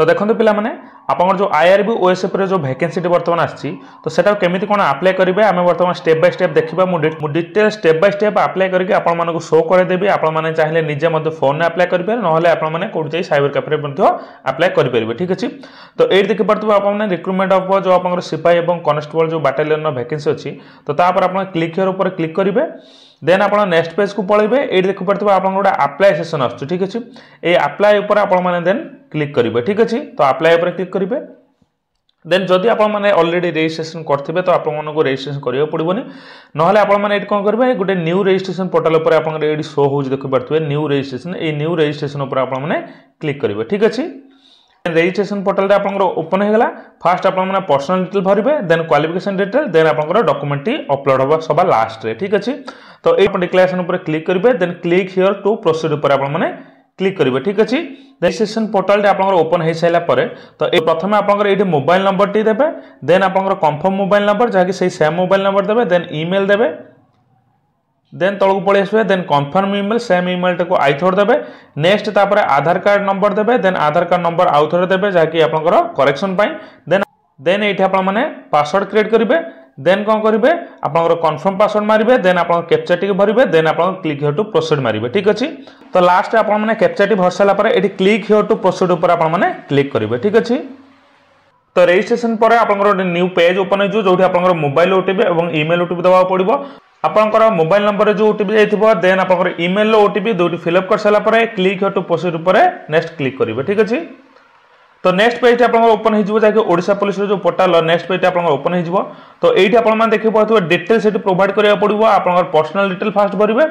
তো দেখন্তু পিলামানে ଆପଣଙ୍କର ଯେଉଁ ଆଇଆର୍ବି ଓଏସ୍ଏଫ୍ରେ ଯେଉଁ ଭ୍ୟାକେନ୍ସିଟି ବର୍ତ୍ତମାନ ଆସିଛି ତ ସେଟାକୁ କେମିତି କ'ଣ ଆପ୍ଲାଏ କରିବେ ଆମେ ବର୍ତ୍ତମାନ ଷ୍ଟେପ୍ ବାଇ ଷ୍ଟେପ୍ ଦେଖିବା ମୁଁ ମୁଁ detail step by step apply କରିକି ଆପଣମାନଙ୍କୁ ଶୋ କରାଇଦେବି ଆପଣମାନେ ଚାହିଁଲେ ନିଜେ ମଧ୍ୟ ଫୋନ୍ରେ ଆପ୍ଲାଏ କରିବେ ନହେଲେ ଆପଣମାନେ କେଉଁଠି ଯାଇ ସାଇବର କ୍ୟାଫେରେ ମଧ୍ୟ ଆପ୍ଲାଏ କରିପାରିବେ ଠିକ୍ ଅଛି ତ ଏଇଠି ଦେଖିପାରୁଥିବେ ଆପଣମାନେ ରିକ୍ରୁଟମେଣ୍ଟ ଅଫ୍ ଯେଉଁ ଆପଣଙ୍କର ସିପାହୀ ଏବଂ କନଷ୍ଟେବଳ ଯେଉଁ ବାଟାଲିୟନ୍ର ଭ୍ୟାକେନ୍ସି ଅଛି ତ ତାପରେ ଆପଣ କ୍ଲିକ୍ ହିଅର୍ ଉପରେ କ୍ଲିକ୍ କରିବେ ଦେନ୍ ଆପଣ ନେକ୍ସଟ ପେଜ୍କୁ ପଳାଇବେ ଏଇଠି ଦେଖିପାରୁଥିବେ ଆପଣଙ୍କର ଗୋଟେ ଆପ୍ଲାଏ ସେସନ୍ ଆସୁଛି ଠିକ୍ ଅଛି ଏଇ ଆପ୍ଲାଏ ଉପରେ ଆପଣମାନେ ଦେନ୍ ক্লিক করবে ঠিক আছে তো আপ্লাই উপরে ক্লিক করবে দেন যদি আপনার অলরেডি রেজিষ্ট্রেসন করবে তো আপনার রেজিষ্ট্রেসন করা পড়বনি নহলে আপনার এটি কম করবে গোটে নিউ রেজিষ্ট্রেসন পোর্টাল উপরে আপনার এটি শো হচ্ছে দেখিপারে নিউ রেজিষ্ট্রেসন এই নিউ রেজিষ্ট্রেসন উপরে আপনার ক্লিক করবে ঠিক আছে রেজিষ্ট্রেসন পোর্টালটা আপনার ওপন হয়ে গেল ফার্স্ট আপনার পর্সনাল ডিটেল ভরবে দেন কোয়ালিফিকেশন ডিটেল দেন আপনার ডকুমেন্টটি অপলোড হব সবার লাস্টে ঠিক আছে তো এই ডিক্লারেসন উপরে ক্লিক করবে then click here to proceed উপরে আপনার ক্লিক করবে ঠিক আছে রেজিষ্ট্রেসন পোর্টালটি আপনার ওপন হয়ে সারা পরে তো এই প্রথমে আপনার এইটি মোবাইল নম্বরটি দেবে দেন আপনার কনফর্ম মোবাইল নম্বর যা কি সেই সেম মোবাইল নম্বর দেবে দেন ইমেল দেবে দেন তলকু পড়ে আসবে দেন কনফর্ম ইমেল সেম ইমেলটাকে আইথর দেবে নেক্সট তাপরে আধার কার্ড নম্বর দেবে দেন আধার কার্ড নম্বর আউথরে দেবে যা কি আপনার করেকশন পাই দেন দেন এইটি আপনার পাসওয়ার্ড ক্রিয়েট করবে দেন কম করবে আপনার কনফর্ম পাসওয়ার্ড মারবে দেন আপনার ক্যাপচাটি ভরবে দেন আপনার ক্লিক হিওর টু প্রোসিড মারবে ঠিক আছে তো লাস্ট আপনার ক্যাপচাটি ভরি সারা পরে এটি ক্লিক হিওর টু প্রোসিড উপরে আপনার ক্লিক করবে ঠিক আছে তো রেজিষ্ট্রেসন পরে আপনার গোটে নিউ পেজ ওপেন হয়েছে যেটি আপনার মোবাইল ওটিপি এবং ইমেল ওটিপি দেওয়া পড়ব আপনার মোবাইল নম্বরের যে ওটিপি যাই দেন আপনার ইমেল ওটিপি দুইটি ফিল আপ করে সারা পরে ক্লিক হিওর টু প্রোসিড উপরে নেক্সট ক্লিক করবে ঠিক আছে তো নেক্সট পেজ আপনার ওপন হয়ে যাকে ওড়শা পুলিশর যে পোর্টাল নেক্সট পেজ আপনার ওপন হয়ে তো এইটি আপনার দেখি পাওয়া ডিটেল সেটি প্রোভাইড করা পড়ব আপনার পর্সনাল ডিটেল ফার্স্ট ভরবে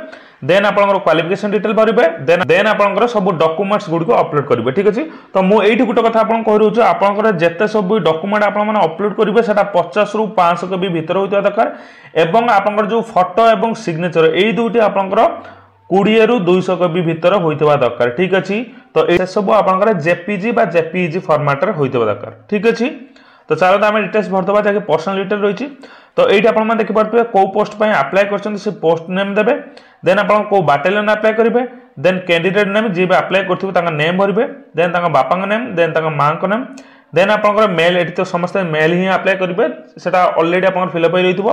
দেন আপনার কোয়ালিফিকেসন ডিটেল ভরবে দেন দেন আপনার সব ডকুমেন্টস গুড়ি অপলোড করবে ঠিক আছে তো মু এইটি গোটে কথা আপনার কুচি আপনার যেতে সব ডকুমেন্ট আপনার অপলোড করবে সেটা পচাশ রু পাঁচশো কপি ভিতরে হওয়া দরকার এবং আপনার যে ফটো এবং সিগনেচর এই দুইটি আপনার কোড়িয়ে রু দুইশ কপি ভিতরে হয়ে দরকার ঠিক আছে ତ ଏସବୁ ଆପଣଙ୍କର ଜେପିଜି বা জেপিইজি ফর্মাটরে হইতবা দরকার ঠিক আছে তো চালু আমি ডিটেলস ভরদবা যাকে পর্সনাল ডিটেল রয়েছে তো এইটি আপনার দেখিপারে কেউ পোস্ট পাই আপ্লাই করছেন সে পোস্ট নেম দেবে দেন আপনার কেউ বাটালিয়ন আপ্লাই করবে দেন ক্যান্ডিডেট নেম যে আপ্লাই করবে তাঁর নেম ভরবে দেন তাঁর বাপা নেম দেন তাঁর মা নেম দেন আপনার মেল এটি তো সমস্ত মেল হি আপ্লাই করবে সেটা অলরেডি আপনার ফিলঅপ হয়ে রয়েছে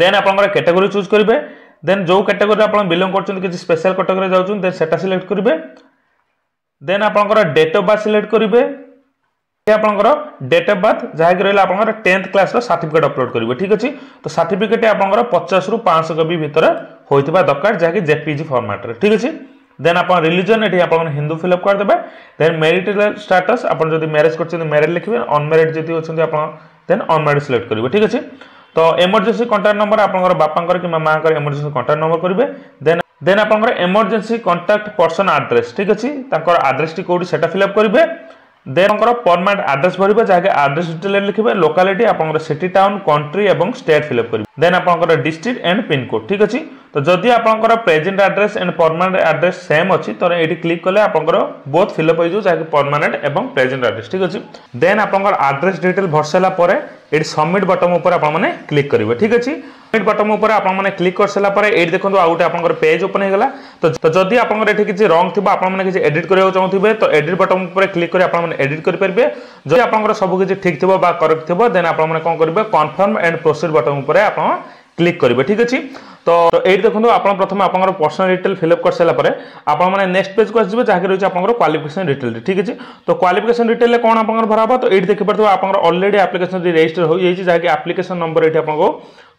দেন আপনার ক্যাটেগোরি চুজ করবে দেন যে ক্যাটেগোরি আপনার বিলং করছেন কিছু স্পেশাল ক্যাটেগোরি যাচ্ছেন দেন সেটা সিলেক্ট করবে দেন আপনার ডেট অফ বার্থ সিলেক্ট করবে আপনার ডেট অফ বার্থ যা রহলে আপনার টেন্থ ক্লাসর সার্টিফিকেট অপলোড করবে ঠিক আছে তো সার্টিফিকেট আপনার পচাশ রু পাঁচশো কপি ভিতরে হয়ে দরকার যা জেপিজি ফর্মাটরে ঠিক আছে দেন আপনার রিলিজন এটি আপনার হিন্দু ফিল আপ করেদেবে দেন মেরিটাল স্টাটস আপনার যদি ম্যারেজ করছেন ম্যারেড লিখবে অনম্যারেড যদি অনেক আপনার দেন অনম্যারেড সিলেক্ট করবে ঠিক আছে তো এমরজেন্সি কন্টাক্ট নম্বর আপনার বাপাঙ্কর কিংবা মাঙ্কর এমরজেন্সি কন্টাক্ট নম্বর করবে দেন দেন আপনার এমরজেন্সি কন্টাক্ট পর্সন আড্রেস ঠিক আছে তাঁর আড্রেসটি কোটি সেটা ফিল আপ করবে দেন আপনার পরমানেন্ট আড্রেস ভরবে যাকে আড্রেস ডিটেল লিখবে লোকালিটি আপনার সিটি টাউন কন্ট্রি এবং স্টেট ফিল আপ করবে দেন আপনার ডিস্ট্রিক্ট এন্ড পিনকোড ঠিক আছে তো যদি আপনার present address and permanent address same অছি তো এটি ক্লিক কলে আপনার বোথ ফিল আপ হয়ে যাকে পরমানেন্ট এবং প্রেজেন্ট আড্রেস ঠিক আছে দেন আপনার আড্রেস ডিটেল ভরসারা পরে এটি সবমিট বটন উপরে আপনার ক্লিক মানে করবে ঠিক আছে सबमिट बटन उपर आपने क्लिक कर सारा ये देखो आउ गए आप पेज ओपन होगा तो जदि आप किसी रंग थी आपने किसी एडिट करा चाहूँगे तो एडिट बटन उपर क्लिक कर एडिट करेंगे जदि आप सबकि ठीक थी करेक्ट थी देन आप कौन करेंगे कनफर्म एंड प्रोसीड बटन उपर आप क्लिक करेंगे ठीक अच्छे ତ ଏଇଠି ଦେଖନ୍ତୁ ଆପଣ ପ୍ରଥମେ ଆପଣଙ୍କର ପର୍ସନାଲ ଡିଟେଲ୍ ଫିଲ୍ଅପ୍ କରିସାରିଲା ପରେ ଆପଣମାନେ ନେକ୍ସଟ ପେଜ୍କୁ ଆସିଯିବେ ଯାହାକି ରହିଛି ଆପଣଙ୍କର କ୍ୱାଲିଫିକେସନ୍ ଡିଟେଲ୍ରେ ଠିକ୍ ଅଛି ତ କ୍ୱାଲିଫିକେସନ୍ ଡିଟେଲ୍ରେ କ'ଣ ଆପଣଙ୍କର ଭରା ହେବ ତ ଏଇଠି ଦେଖିପାରୁଥିବେ ଆପଣଙ୍କର ଅଲରେଡ଼ି ଆପ୍ଲିକେସନ୍ ରେଜିଷ୍ଟର ହୋଇଯାଇଛି ଯାହାକି ଆପ୍ଲିକେସନ୍ ନମ୍ବର ଏଇଠି ଆପଣଙ୍କୁ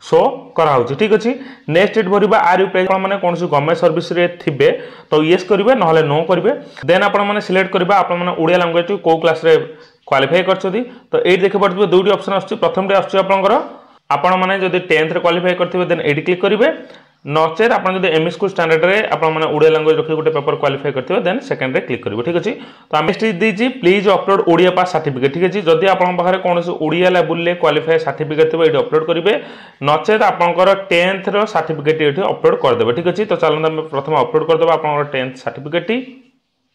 ସୋ କରାହେଉଛି ଠିକ୍ ଅଛି ନେକ୍ସଟ ଡେଟ୍ ଭରିବା ଆର୍ ୟୁ ପି ଆଇ ଆପଣମାନେ କୌଣସି ଗଭର୍ଣ୍ଣମେଣ୍ଟ ସର୍ଭିସରେ ଥିବେ ତ ୟେସ୍ କରିବେ ନହେଲେ ନୋ କରିବେ ଦେନ୍ ଆପଣମାନେ ସିଲେକ୍ଟ କରିବା ଆପଣମାନେ ଓଡ଼ିଆ ଲାଙ୍ଗୁଏଜ୍ କେଉଁ କ୍ଲାସ୍ରେ କ୍ୱାଲିଫାଇ କରିଛନ୍ତି ତ ଏଇଠି ଦେଖିପାରୁଥିବେ ଦୁଇଟି ଅପସନ୍ ଆସୁଛି ପ୍ରଥମଟି ଆସୁଛି ଆପଣଙ୍କର ଆପଣମାନେ ଯଦି ଟେନ୍ଥରେ କ୍ୱାଲିଫାଏ କରିଥିବେ ଦେନ୍ ଏଇଠି କ୍ଲିକ୍ କରିବେ ନଚେତ୍ ଆପଣ ଯଦି ଏମ୍ ସ୍କୁଲ୍ ଷ୍ଟାଣ୍ଡାର୍ଡ଼ରେ ଆପଣମାନେ ଓଡ଼ିଆ ଲାଙ୍ଗୁଏଜ୍ ରଖି ଗୋଟେ ପେପର୍ କ୍ୱାଲିଫାଏ କରିଥିବେ ଦେନ୍ ସେକେଣ୍ଡରେ କ୍ଲିକ୍ କରିବେ ଠିକ୍ ଅଛି ତ ଆମେ ଦେଇଛି please upload Odia pass certificate ଠିକ୍ ଅଛି ଯଦି ଆପଣଙ୍କ ପାଖରେ କୌଣସି ଓଡ଼ିଆ ଲେବୁଲ୍ରେ କ୍ୱାଲିଫାଏ ସାର୍ଟିଫିକେଟ୍ ଥିବ ଏଇଠି ଅପଲୋଡ଼ କରିବେ ନଚେତ୍ ଆପଣଙ୍କର ଟେନ୍ଥର ସାର୍ଟିଫିକେଟ୍ ଏଇଠି ଅପଲୋଡ଼ କରିଦେବେ ଠିକ୍ ଅଛି ତ ଚାଲନ୍ତୁ ଆମେ ପ୍ରଥମେ ଅପଲୋଡ଼ କରିଦେବା ଆପଣଙ୍କର ଟେନ୍ଥ ସାର୍ଟିଫିକେଟ୍ଟି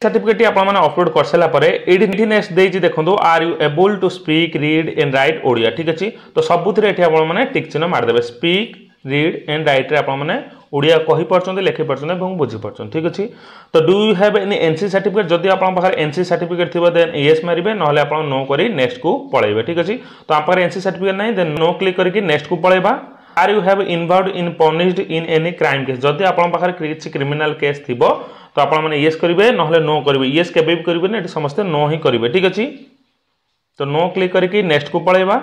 সার্টিফিকেটটি আপনার অপলোড করসারা পরে এটি নেক্সট দিয়েছি দেখুন are you able to speak read and write Odia ঠিক আছে তো সবুথে এটি আপনার টিক মানে চিহ্ন মারিদেবে স্পিক রিড এন্ড রাইট্রে আপনার ওড়িয়া মানে কহিপারছেন লেখিপারছেন এবং বুঝিপারছেন ঠিক আছে তো do you have any NC certificate যদি আপনার পাখে এনসি সার্টিফিকেট থাকবে দেন ইয়েস মারিবে নহলে আপনার নো করে নেক্সট কু পড়াইবে ঠিক আছে তো আপনার এনসি সার্টিফিকেট নাই দেন নো ক্লিক করি নেক্সট কু পড়াইবা are you have involve in punished in any crime case ଯଦି ଆପଣଙ୍କ ପାଖରେ କିଛି କ୍ରିମିନାଲ୍ କେସ୍ ଥିବ ତ ଆପଣମାନେ ୟେସ୍ କରିବେ ନହେଲେ ନୋ କରିବେ ୟେସ୍ କେବେ ବି କରିବେନି ଏଠି ସମସ୍ତେ ନୋ ହିଁ କରିବେ ଠିକ୍ ଅଛି ତ ନୋ କ୍ଲିକ୍ କରିକି ନେକ୍ସଟକୁ ପଳାଇବା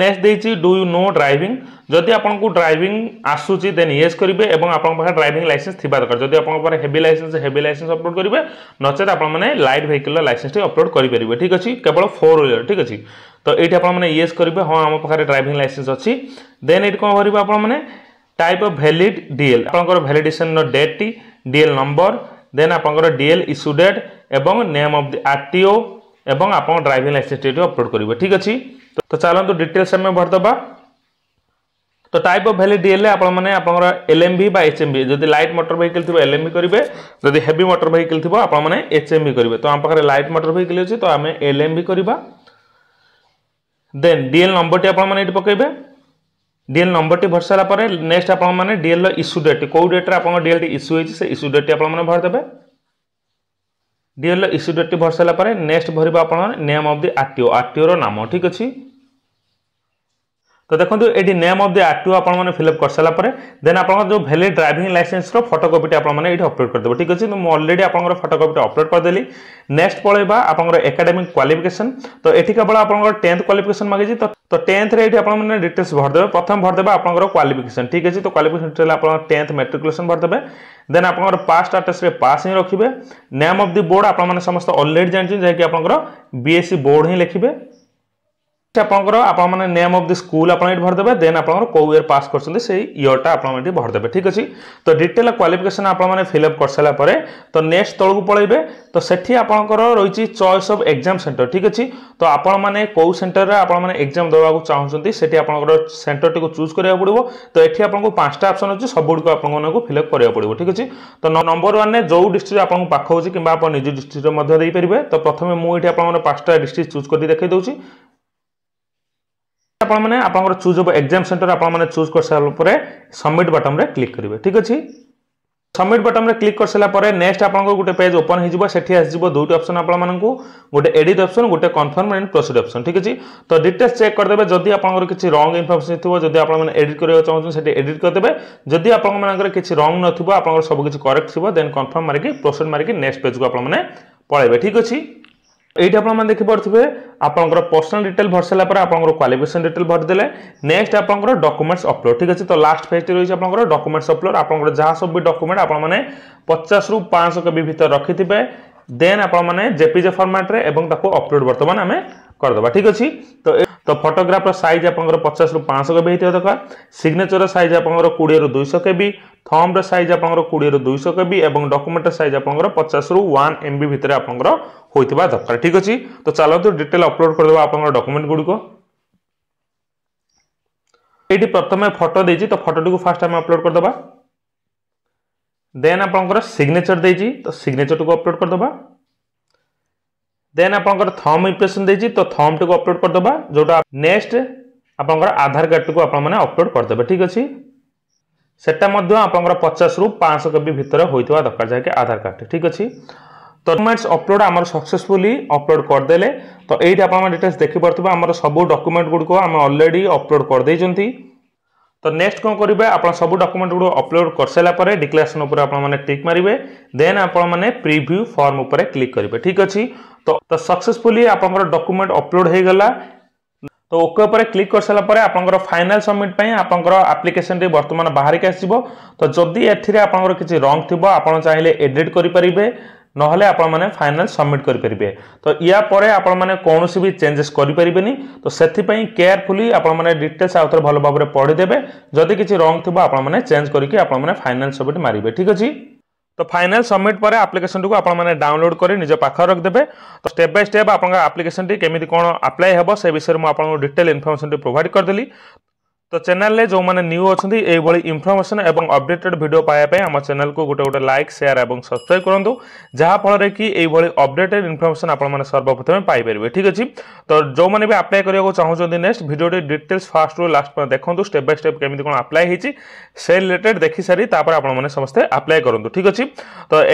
ନେକ୍ସଟ ଦେଇଛି ଡୁ ୟୁ ନୋ ଡ୍ରାଇଭିଂ ଯଦି ଆପଣଙ୍କୁ ଡ୍ରାଇଭିଂ ଆସୁଛି ଦେନ୍ ୟେସ୍ କରିବେ ଏବଂ ଆପଣଙ୍କ ପାଖରେ ଡ୍ରାଇଭିଂ ଲାଇସେନ୍ସ ଥିବା ଦରକାର ଯଦି ଆପଣଙ୍କ ପାଖରେ heavy licence heavy licence upload କରିବେ ନଚେତ୍ ଆପଣମାନେ ଲାଇଟ୍ ଭେହିକିଲ୍ର ଲାଇସେନ୍ସଟି ଅପଲୋଡ଼ କରିପାରିବେ ଠିକ୍ ଅଛି କେବଳ ଫୋର୍ ହ୍ୱିଲର ଠିକ୍ ଅଛି তো এইটি আপনার ইয়েস মানে করবে হ্যাঁ আমার পাখে ড্রাইভিং লাইসেন্স অছি দেন এইটি কম করবে আপনার টাইপ অফ ভ্যালিড ডিএল আপনার ভ্যালিডেসন ডেটটি ডিএল নম্বর দেন আপনার ডিএল ইস্যু ডেট এবং নেম অফ দি আরটিও এবং আপনার ড্রাইভিং লাইসেন্সটি এটি অপলোড করবে ঠিক আছে তো চালু ডিটেলস আমি ভরিদেবা তো টাইপ অফ ভ্যালি ডিএলএ আপনার আপনার এলএমভি বা এচএমভি যদি লাইট মোটর ভেহিকল থাকবে এলএমভি করবে যদি হেভি মোটর ভেহিকল থাকবে আপনার এচএমভি করবে তো আমার পাখে লাইট মোটর ভেহিকল অছি তো আমি এলএমভি করা দেন ডিএল নম্বরটি আপনার এটি পকাইবে ডিএল নম্বরটি ভরি সারা পরে নেক্সট আপনার ডিএল ইস্যু ডেট কেউ ডেট্রে আপনার ডিএলটি ইস্যু হয়েছে সে ইস্যু ডেটটি আপনার ভরিদেবে ডিএল ইস্যু ডেটটি ভরি সারা পরে নেক্সট ভরবে আপনার নেম অফ দি আরটিও আরটিওর নাম ঠিক আছে তো দেখুন এটি নেম অফ দি আর টিও আপনার ফিলঅপ করসারা পরে দেন আপনার যে ভ্যালিড ড্রাইভিং লাইসেন্সর ফটোকপিটি আপনার এটি অপলোড করে দেব ঠিক আছে মু অলরেডি আপনার ফটোকপিটি অপলোড করেদেলি নেক্সট পড়াইবা আপনার একাডেমিক কোয়ালিফিকেসন তো এটি কেবল আপনার টেন্থ কোয়ালিফিকেসন মাগিছি তো টেন্থরে এটি আপনার ডিটেলস ভরদেবে প্রথম ভরদেবে আপনার কোয়ালিফিকেসন ঠিক আছে তো কোয়ালিফিকেসন ডিটেল আপনার টেন্থ মেট্রিকুলেসন ভরদেবে দেন আপনার পাস্ট আর্টেস্টে পাস হি রাখবে নেম অফ দি বোর্ড আপনার সমস্ত অলরেডি জাঁচি যা কি আপনার বিএসসি বোর্ড হি লিখবে আপনার আপনার নেম অফ দি স্কুল আপনার এটি ভরিদেবে দেন আপনার কেউ ইয়ার পাস করছেন সেই ইয়রটা আপনার এটি ভরিদেবে ঠিক আছে তো ডিটেল ক্বালিফিকেসন আপনার ফিল আপ করসারা পরে তো নেক্সট তলক পলাইবে তো সেটি আপনার রয়েছে চয়েস অফ এক্সাম সেন্টর ঠিক আছে তো আপনার মানে কেউ সেন্টরের আপনার এক্সাম দেওয়া চাহুন সেটি আপনার সেন্টরটি চুজ করা পড়ব তো এটি আপনার পাঁচটা অপসন অনেক সবুড়ি আপনার ফিল আপ করা পড়ব ঠিক আছে তো নম্বর ওয়ানে যে ডিস্ট্রিক্ট আপনার পাখ হচ্ছে কিংবা আপনার নিজ ডিস্ট্রিক্টর মধ্যে দিয়ে পারবে তো প্রথমে মু এটি আপনার পাঁচটা ডিস্ট্রিক্ট চুজ করে দেখাই দেছি আপনার আপনার চুজ হব এক্সাম সেটর আপনার চুজ করে পরে সবমিট বটমরে ক্লিক করবে ঠিক আছে सबमिट बटन रे क्लिक कर सला परे नेक्स्ट आपन को गुटे पेज ओपन हो जिवो सेठी आस जिवो दुटी ऑप्शन आपन मानन को गुटे एडिट ऑप्शन गुटे कंफर्म एंड प्रोसीड ऑप्शन ठीक अछि तो डिटेल्स चेक कर देबे जदी आपन को किछि रॉन्ग इन्फॉर्मेशन थिबो जदी आपन माने एडिट करियो चाहौ सेठी एडिट कर देबे जदी आपन मानकर किछि रॉन्ग न थिबो आपन सब किछि करेक्ट थिबो देन कंफर्म मारके प्रोसीड मारके नेक्स्ट पेज को आपन माने पळेबे ठीक अछि এইটি আপনার দেখিপারে আপনার পর্সনাল ডিটেল ভরি সারা পরে আপনার কোয়ালিফিকেসন ডিটেল ভরিদেলে নেক্সট আপনার ডকুমেন্টস অপলোড ঠিক আছে তো লাস্ট ফেজটি রয়েছে আপনার ডকুমেন্টস অপলোড আপনার যা সব ডকুমেন্ট আপনার মানে পচাশ রু পাঁচশো কেবি ভিতরে রক্ষিথে দেন আপনার জেপিজে মানে ফর্মাটে এবং তাকে অপলোড বর্তমান আমি କରିଦେବା ଠିକ୍ ଅଛି ତ ତ ଫଟୋଗ୍ରାଫର ସାଇଜ୍ ଆପଣଙ୍କର ପଚାଶରୁ ପାଞ୍ଚଶହ କେବି ହେଇଥିବା ଦରକାର ସିଗ୍ନେଚରର ସାଇଜ୍ ଆପଣଙ୍କର କୋଡ଼ିଏରୁ ଦୁଇଶହ କେବି ଥମ୍ବର ସାଇଜ୍ ଆପଣଙ୍କର କୋଡ଼ିଏରୁ ଦୁଇଶହ କେବି ଏବଂ ଡକୁମେଣ୍ଟର ସାଇଜ୍ ଆପଣଙ୍କର ପଚାଶରୁ ୱାନ୍ ଏମ୍ ବି ଭିତରେ ଆପଣଙ୍କର ହୋଇଥିବା ଦରକାର ଠିକ୍ ଅଛି ତ ଚାଲନ୍ତୁ ଡିଟେଲ୍ ଅପଲୋଡ଼ କରିଦେବା ଆପଣଙ୍କର ଡକୁମେଣ୍ଟ ଗୁଡ଼ିକ ଏଇଠି ପ୍ରଥମେ ଫଟୋ ଦେଇଛି ତ ଫଟୋଟିକୁ ଫାର୍ଷ୍ଟ ଆମେ ଅପଲୋଡ଼ କରିଦେବା ଦେନ୍ ଆପଣଙ୍କର ସିଗ୍ନେଚର ଦେଇଛି ତ ସିଗ୍ନେଚରଟିକୁ ଅପଲୋଡ଼ କରିଦେବା দেন আপনার থম ইম্প্রেসন দিয়েছি তো থমটি অপলোড করেদেবা যেটা নেক্সট আপনার আধার কার্ডটি আপনার অপলোড করেদেবে ঠিক আছে সেটা আপনার পচাশ রু পাঁচশো কপি ভিতরে হয়ে দরকার যাকে আধার কার্ড ঠিক আছে তো ডকুমেন্টস অপলোড আমার সকসেসফুলি অপলোড করেদেলে তো এইটি আপনার ডিটেলস দেখিপারে আমার সবু ডকুমেন্ট গুড়ি আমি অলরেডি অপলোড করেদি तो नेक्स्ट कौन करेंगे आप सब डकुमेंट गुड़ अपलोड कर सारापर डिक्लारेसन आपने टिक मारे देन आपने प्रिव्यू फर्म उपर क्लिक करेंगे ठीक अच्छे तो, तो सक्सेसफुली आप डकुमेंट अपलोड हो गला तो ओके उपर क्लिक कर सारापर आपंकर फाइनाल सबमिट आपर आप्लिकेसन टी बर्तमान बाहर आसो तो जदि एथर किसी रंग थी आप चाहिए एडिट करें নহলে আপনার ফাইনাল সবমিট করে পেবে তো ইয়াপরে আপনার কৌশি বি চেঞ্জেস করে পেবে তো সেপাই কেয়ারফুলি আপনার ডিটেলস আউথরে ভালো ভাবে পড়িদেবে যদি কিছু রং থাকবে আপনার চেঞ্জ করি আপনার ফাইনাল সবমিট মারিবে ঠিক আছে তো ফাইনাল সবমিট পরে আপ্লিকেশনটি আপনার ডাউনলোড করে নিজ পাখে রাখিদেবে তো স্টেপ বাই স্টেপ আপনার আপ্লিকেশনটি কেমি কোণ আপ্লাই হব সে বিষয়ে আপনার ডিটেল ইনফরমেশনটি প্রোভাইড করেদেলি তো ଚ୍ୟାନେଲରେ ଯେଉଁମାନେ ନ୍ୟୁ ଅଛନ୍ତି ଏଇଭଳି ଇନଫର୍ମେସନ୍ ଏବଂ ଅପଡେଟେଡ୍ ଭିଡ଼ିଓ ପାଇବା ପାଇଁ ଆମ ଚ୍ୟାନେଲକୁ ଗୋଟେ ଗୋଟେ ଲାଇକ୍ ସେୟାର ଏବଂ ସବସ୍କ୍ରାଇବ୍ କରନ୍ତୁ ଯାହାଫଳରେ କି ଏଇଭଳି ଅପଡେଟେଡ୍ ଇନଫର୍ମେସନ୍ ଆପଣମାନେ ସର୍ବପ୍ରଥମେ ପାଇପାରିବେ ଠିକ୍ ଅଛି ତ ଯେଉଁମାନେ ବି ଆପ୍ଲାଏ କରିବାକୁ ଚାହୁଁଛନ୍ତି ନେକ୍ସଟ ଭିଡ଼ିଓଟି ଡିଟେଲ୍ସ ଫାଷ୍ଟରୁ ଲାଷ୍ଟ ପର୍ଯ୍ୟନ୍ତ ଦେଖନ୍ତୁ ଷ୍ଟେପ୍ ବାଇ ଷ୍ଟେପ୍ କେମିତି କ'ଣ ଆପ୍ଲାଏ ହେଇଛି ସେ ରିଲେଟେଡ୍ ଦେଖିସାରି ତାପରେ ଆପଣମାନେ ସମସ୍ତେ ଆପ୍ଲାଏ କରନ୍ତୁ ଠିକ୍ ଅଛି ତ